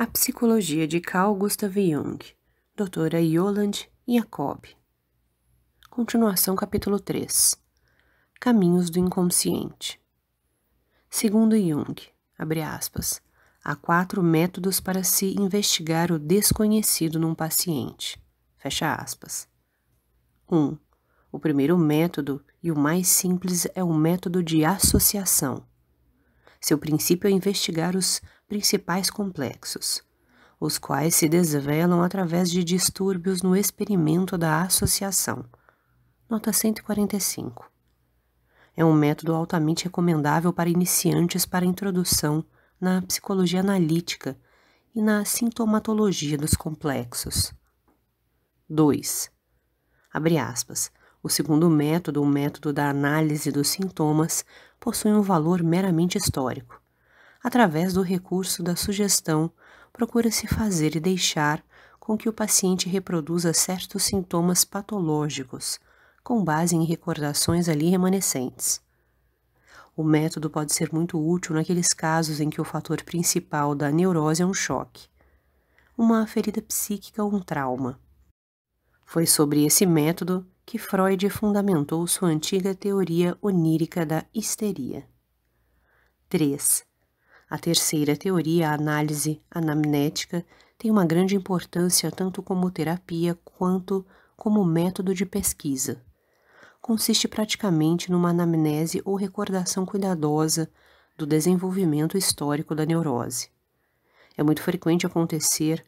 A Psicologia de Carl Gustav Jung, doutora Yolande Jacob. Continuação, capítulo 3. Caminhos do Inconsciente. Segundo Jung, abre aspas, há quatro métodos para se investigar o desconhecido num paciente. Fecha aspas. 1. Um, o primeiro método e o mais simples é o método de associação. Seu princípio é investigar os principais complexos, os quais se desvelam através de distúrbios no experimento da associação. Nota 145. É um método altamente recomendável para iniciantes para introdução na psicologia analítica e na sintomatologia dos complexos. 2. Abre aspas. O segundo método, o método da análise dos sintomas, possui um valor meramente histórico através do recurso da sugestão, procura-se fazer e deixar com que o paciente reproduza certos sintomas patológicos, com base em recordações ali remanescentes. O método pode ser muito útil naqueles casos em que o fator principal da neurose é um choque, uma ferida psíquica ou um trauma. Foi sobre esse método que Freud fundamentou sua antiga teoria onírica da histeria. 3. A terceira teoria, a análise anamnética, tem uma grande importância tanto como terapia quanto como método de pesquisa. Consiste praticamente numa anamnese ou recordação cuidadosa do desenvolvimento histórico da neurose. É muito frequente acontecer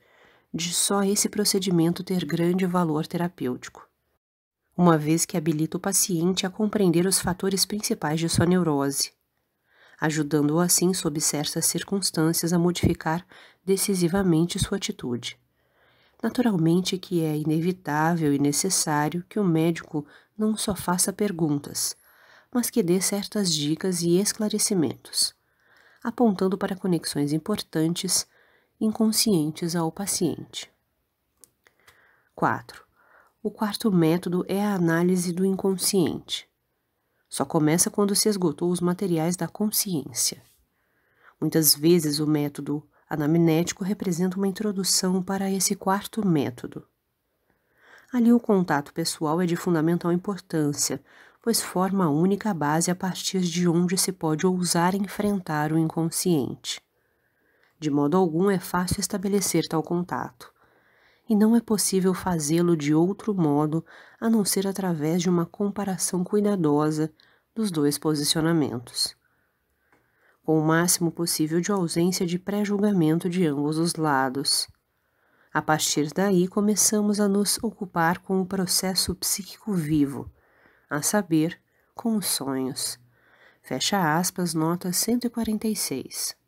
de só esse procedimento ter grande valor terapêutico, uma vez que habilita o paciente a compreender os fatores principais de sua neurose, ajudando-o assim, sob certas circunstâncias, a modificar decisivamente sua atitude. Naturalmente que é inevitável e necessário que o médico não só faça perguntas, mas que dê certas dicas e esclarecimentos, apontando para conexões importantes inconscientes ao paciente. 4. O quarto método é a análise do inconsciente. Só começa quando se esgotou os materiais da consciência. Muitas vezes o método anamnético representa uma introdução para esse quarto método. Ali o contato pessoal é de fundamental importância, pois forma a única base a partir de onde se pode ousar enfrentar o inconsciente. De modo algum é fácil estabelecer tal contato e não é possível fazê-lo de outro modo a não ser através de uma comparação cuidadosa dos dois posicionamentos, com o máximo possível de ausência de pré-julgamento de ambos os lados. A partir daí, começamos a nos ocupar com o processo psíquico vivo, a saber, com os sonhos. Fecha aspas, nota 146.